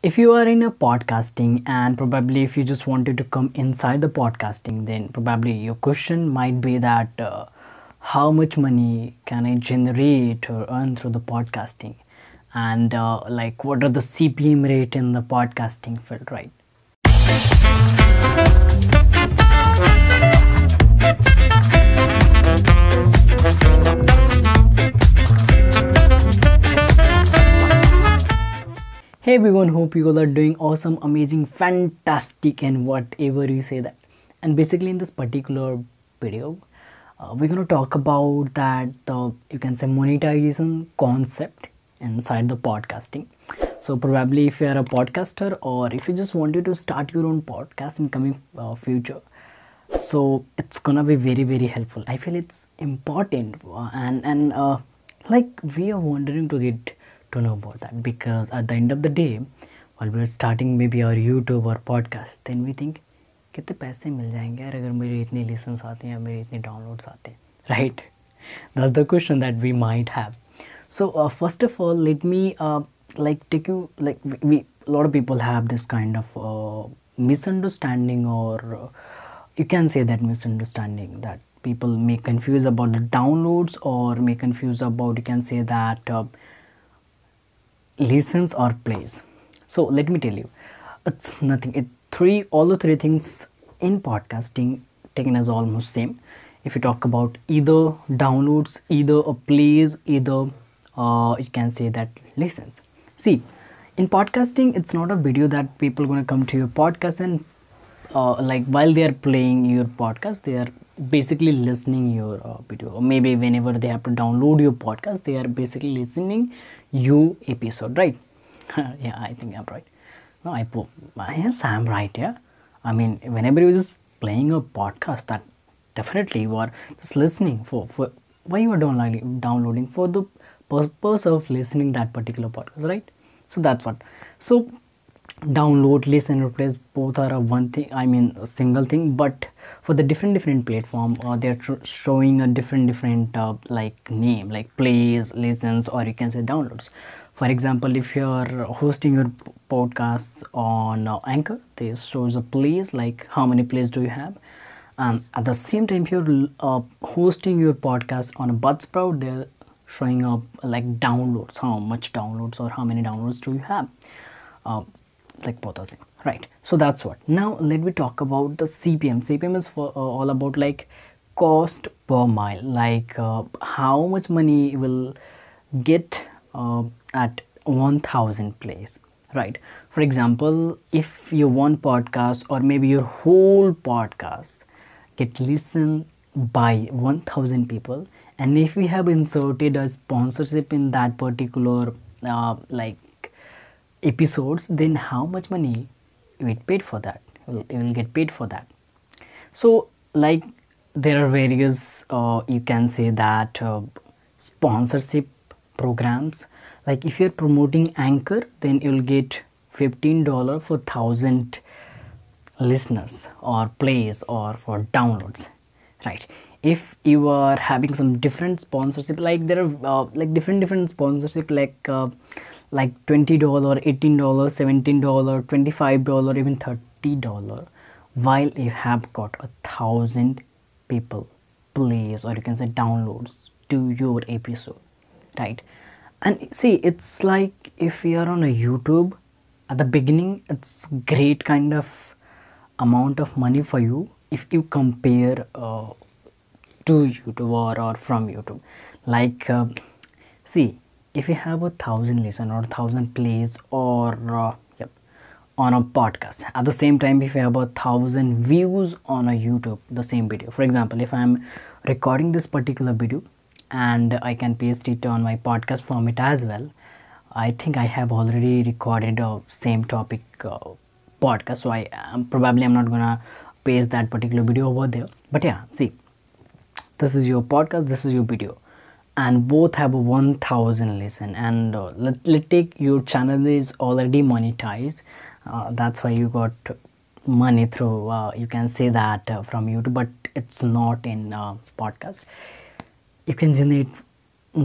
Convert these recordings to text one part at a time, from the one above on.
if you are in a podcasting and probably if you just wanted to come inside the podcasting then probably your question might be that uh, how much money can i generate or earn through the podcasting and uh, like what are the cpm rate in the podcasting field right everyone hope you all are doing awesome amazing fantastic and whatever you say that and basically in this particular video uh, we're going to talk about that the uh, you can say monetization concept inside the podcasting so probably if you are a podcaster or if you just wanted to start your own podcast in coming uh, future so it's gonna be very very helpful i feel it's important uh, and and uh, like we are wondering to get to know about that because at the end of the day while we're starting maybe our YouTube or podcast then we think कितने पैसे मिल जाएंगे यार अगर मेरे इतने lessons आते हैं या मेरे इतने downloads right? That's the question that we might have. So uh, first of all, let me uh, like take you like we, a lot of people have this kind of uh, misunderstanding or you can say that misunderstanding that people may confuse about the downloads or may confuse about you can say that listens or plays so let me tell you it's nothing it three all the three things in podcasting taken as almost same if you talk about either downloads either a plays either uh, you can say that listens see in podcasting it's not a video that people gonna come to your podcast and uh, like while they are playing your podcast they are basically listening your uh, video or maybe whenever they have to download your podcast they are basically listening you episode right yeah i think i'm right no i po- yes i'm right yeah i mean whenever you just playing a podcast that definitely you are just listening for for why you are downloading downloading for the purpose of listening that particular podcast right so that's what so download list and replace both are a one thing i mean a single thing but for the different different platform uh, they're showing a different different uh, like name like plays listens or you can say downloads for example if you're hosting your podcast on uh, anchor they shows the plays like how many plays do you have and at the same time if you're uh, hosting your podcast on a budsprout they're showing up like downloads how much downloads or how many downloads do you have uh, like both are same right so that's what now let me talk about the cpm cpm is for uh, all about like cost per mile like uh, how much money will get uh, at 1000 plays right for example if you want podcast or maybe your whole podcast get listened by 1000 people and if we have inserted a sponsorship in that particular uh, like episodes then how much money you get paid for that you will get paid for that so like there are various uh, you can say that uh, sponsorship programs like if you're promoting anchor then you'll get $15 for 1000 listeners or plays or for downloads right if you are having some different sponsorship like there are uh, like different different sponsorship like uh, like $20 $18 $17 $25 even $30 while you have got a thousand people plays or you can say downloads to your episode right and see it's like if you are on a youtube at the beginning it's great kind of amount of money for you if you compare uh, to youtube or, or from youtube like uh, see if you have a thousand listen or thousand plays or uh, yep, on a podcast at the same time if you have a thousand views on a youtube the same video for example if i'm recording this particular video and i can paste it on my podcast format as well i think i have already recorded a same topic uh, podcast so i um, probably i'm not gonna paste that particular video over there but yeah see this is your podcast this is your video and both have 1000 listen and uh, let, let take your channel is already monetized uh, that's why you got money through uh, you can say that uh, from youtube but it's not in uh, podcast you can generate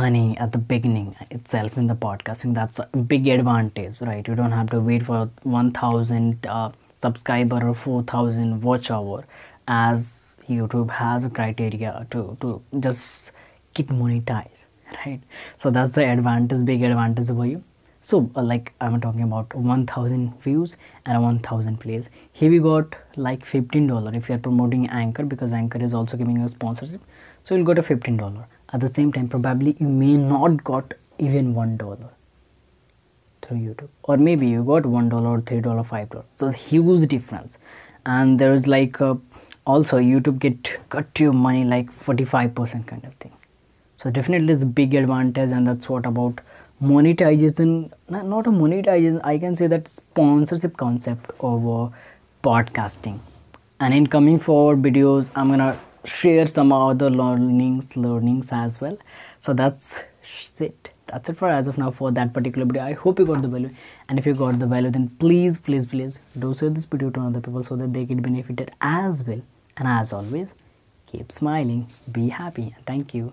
money at the beginning itself in the podcasting that's a big advantage right you don't have to wait for 1000 uh, subscriber or 4000 watch hour as youtube has a criteria to to just it monetize right so that's the advantage big advantage for you so uh, like i'm talking about 1000 views and 1000 plays here we got like 15 dollar if you are promoting anchor because anchor is also giving a sponsorship so you'll get a 15 dollar at the same time probably you may not got even one dollar through youtube or maybe you got one dollar or three dollar five dollar so huge difference and there's like a, uh, also youtube get cut your money like 45 percent kind of thing so definitely is a big advantage and that's what about monetization not a monetization i can say that sponsorship concept over uh, podcasting and in coming forward videos i'm gonna share some other learnings learnings as well so that's it that's it for as of now for that particular video i hope you got the value and if you got the value then please please please do share this video to other people so that they get benefited as well and as always keep smiling be happy thank you